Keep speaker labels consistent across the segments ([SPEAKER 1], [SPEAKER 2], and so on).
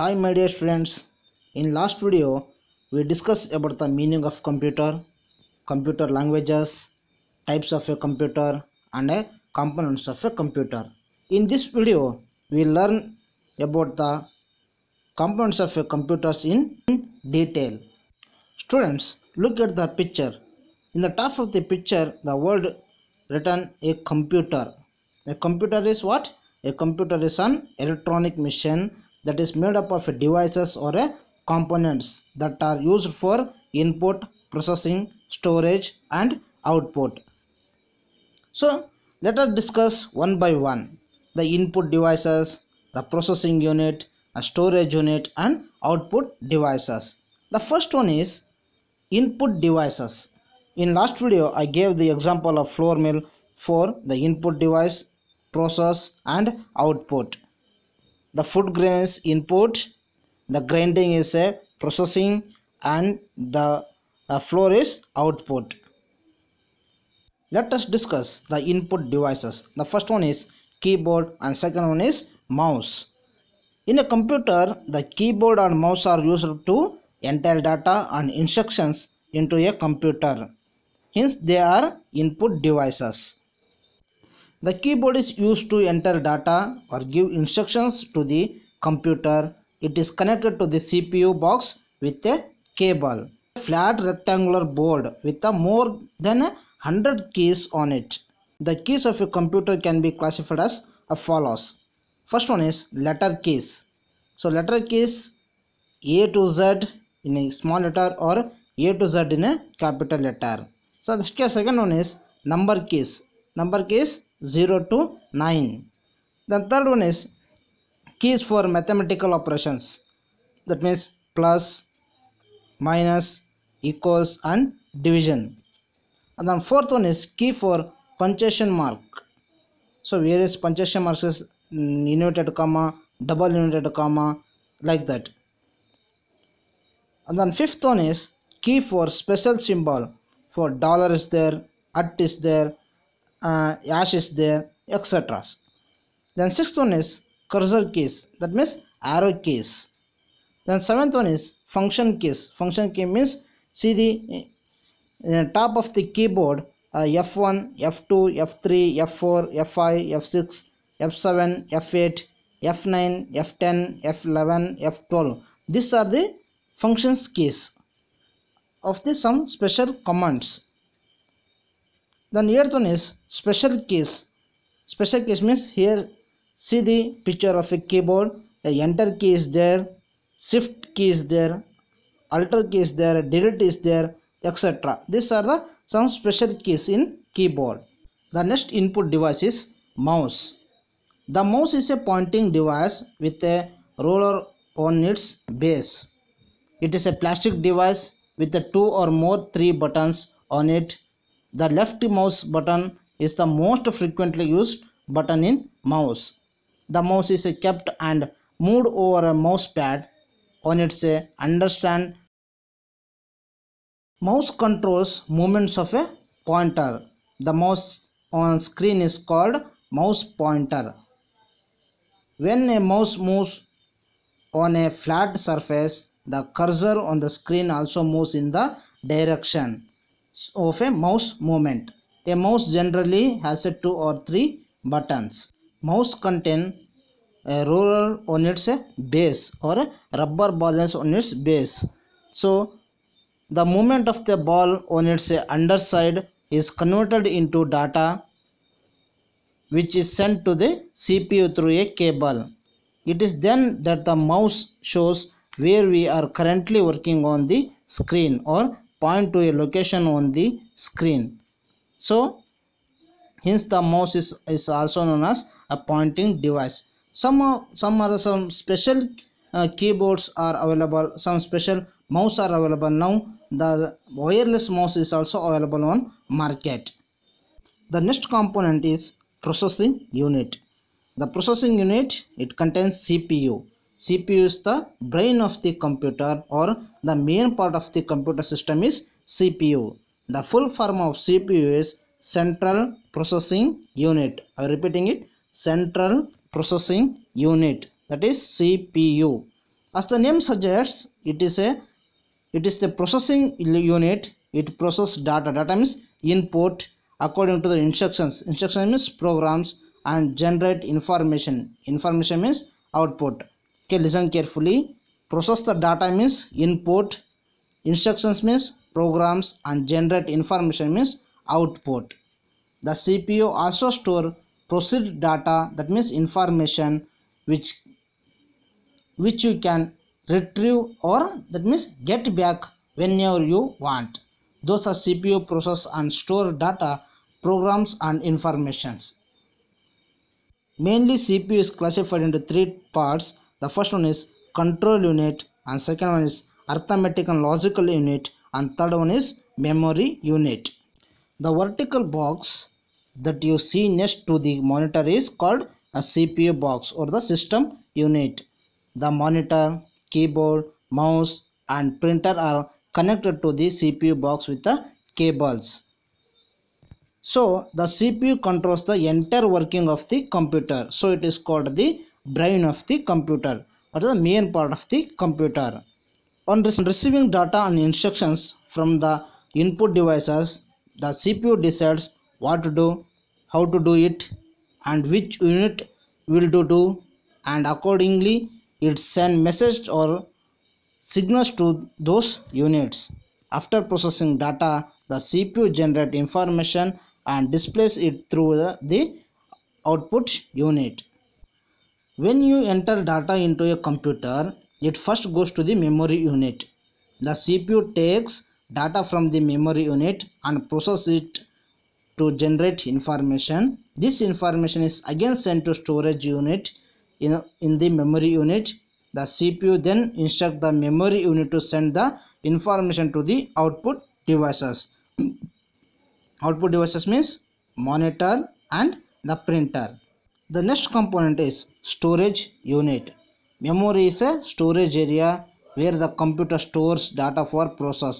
[SPEAKER 1] Hi my dear students, in last video we discussed about the meaning of computer, computer languages, types of a computer and a components of a computer. In this video we learn about the components of a computers in detail. Students look at the picture. In the top of the picture the word written a computer. A computer is what? A computer is an electronic machine that is made up of devices or components that are used for input, processing, storage and output. So let us discuss one by one the input devices, the processing unit, a storage unit and output devices. The first one is input devices. In last video I gave the example of floor mill for the input device, process and output the food grains input the grinding is a processing and the uh, flour is output let us discuss the input devices the first one is keyboard and second one is mouse in a computer the keyboard and mouse are used to enter data and instructions into a computer hence they are input devices the keyboard is used to enter data or give instructions to the computer. It is connected to the CPU box with a cable. A flat rectangular board with a more than 100 keys on it. The keys of a computer can be classified as follows. First one is letter keys. So letter keys A to Z in a small letter or A to Z in a capital letter. So the second one is number keys. Number keys 0 to 9. The third one is keys for mathematical operations. That means plus, minus, equals and division. And then fourth one is key for punctuation mark. So various punctuation marks is mm, inverted comma, double inverted comma like that. And then fifth one is key for special symbol for dollar is there, at is there, uh, ash is there etc then sixth one is cursor keys that means arrow keys then seventh one is function keys function key means see the uh, uh, top of the keyboard uh, f1 f2 f3 f4 f5 f6 f7 f8 f9 f10 f11 f12 these are the functions keys of the some special commands the next one is special keys special keys means here see the picture of a keyboard a enter key is there shift key is there alter key is there delete is there etc these are the some special keys in keyboard the next input device is mouse the mouse is a pointing device with a roller on its base it is a plastic device with the two or more three buttons on it the left mouse button is the most frequently used button in mouse. The mouse is kept and moved over a mouse pad on its understand. Mouse controls movements of a pointer. The mouse on screen is called mouse pointer. When a mouse moves on a flat surface, the cursor on the screen also moves in the direction of a mouse movement. A mouse generally has a two or three buttons. Mouse contain a roller on its base or a rubber balance on its base. So the movement of the ball on its underside is converted into data which is sent to the CPU through a cable. It is then that the mouse shows where we are currently working on the screen or point to a location on the screen. So hence the mouse is, is also known as a pointing device. Some are, some are some special uh, keyboards are available, some special mouse are available now. The wireless mouse is also available on market. The next component is processing unit. The processing unit it contains CPU CPU is the brain of the computer or the main part of the computer system is CPU. The full form of CPU is Central Processing Unit. I'm repeating it Central Processing Unit that is CPU. As the name suggests, it is a it is the processing unit. It processes data. Data means input according to the instructions. Instruction means programs and generate information. Information means output okay listen carefully process the data means input instructions means programs and generate information means output the cpu also store processed data that means information which which you can retrieve or that means get back whenever you want those are cpu process and store data programs and informations mainly cpu is classified into three parts the first one is control unit and second one is arithmetic and logical unit and third one is memory unit. The vertical box that you see next to the monitor is called a CPU box or the system unit. The monitor, keyboard, mouse and printer are connected to the CPU box with the cables. So the CPU controls the entire working of the computer. So it is called the brain of the computer or the main part of the computer. On receiving data and instructions from the input devices, the CPU decides what to do, how to do it, and which unit will do it, and accordingly it sends messages or signals to those units. After processing data, the CPU generates information and displays it through the, the output unit. When you enter data into a computer, it first goes to the memory unit. The CPU takes data from the memory unit and processes it to generate information. This information is again sent to storage unit. In, in the memory unit, the CPU then instructs the memory unit to send the information to the output devices. output devices means monitor and the printer the next component is storage unit memory is a storage area where the computer stores data for process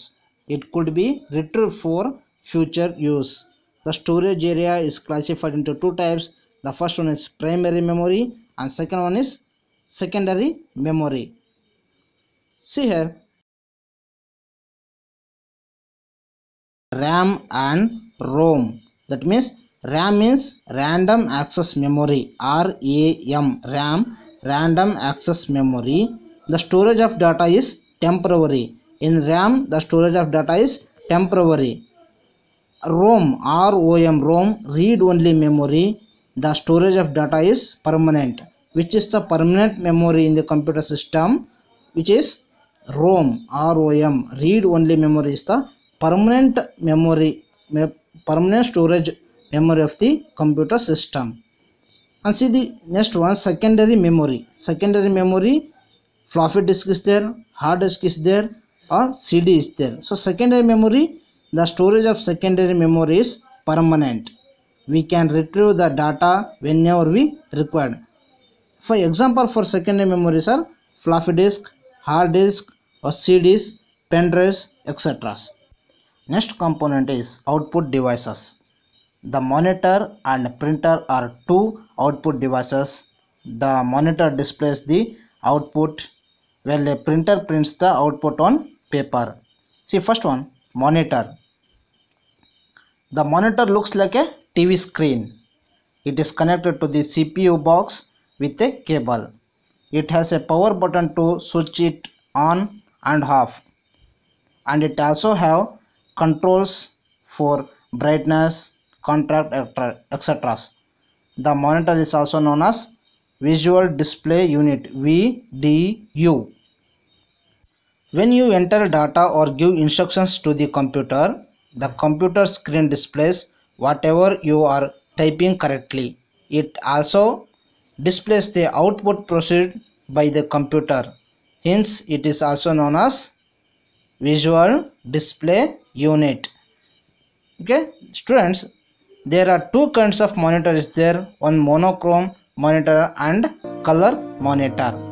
[SPEAKER 1] it could be retrieved for future use the storage area is classified into two types the first one is primary memory and second one is secondary memory see here ram and rom that means RAM means random access memory RAM RAM random access memory the storage of data is temporary in RAM the storage of data is temporary ROM ROM ROM read only memory the storage of data is permanent which is the permanent memory in the computer system which is ROM ROM read only memory is the permanent memory permanent storage memory of the computer system and see the next one secondary memory secondary memory floppy disk is there hard disk is there or cd is there so secondary memory the storage of secondary memory is permanent we can retrieve the data whenever we required for example for secondary memories are floppy disk hard disk or cds pen drives etc next component is output devices the monitor and printer are two output devices. The monitor displays the output while a printer prints the output on paper. See first one monitor. The monitor looks like a TV screen. It is connected to the CPU box with a cable. It has a power button to switch it on and off. And it also have controls for brightness, contract, etc. The monitor is also known as Visual Display Unit VDU. When you enter data or give instructions to the computer, the computer screen displays whatever you are typing correctly. It also displays the output processed by the computer. Hence, it is also known as Visual Display Unit. Okay, students, there are two kinds of monitor is there one monochrome monitor and color monitor.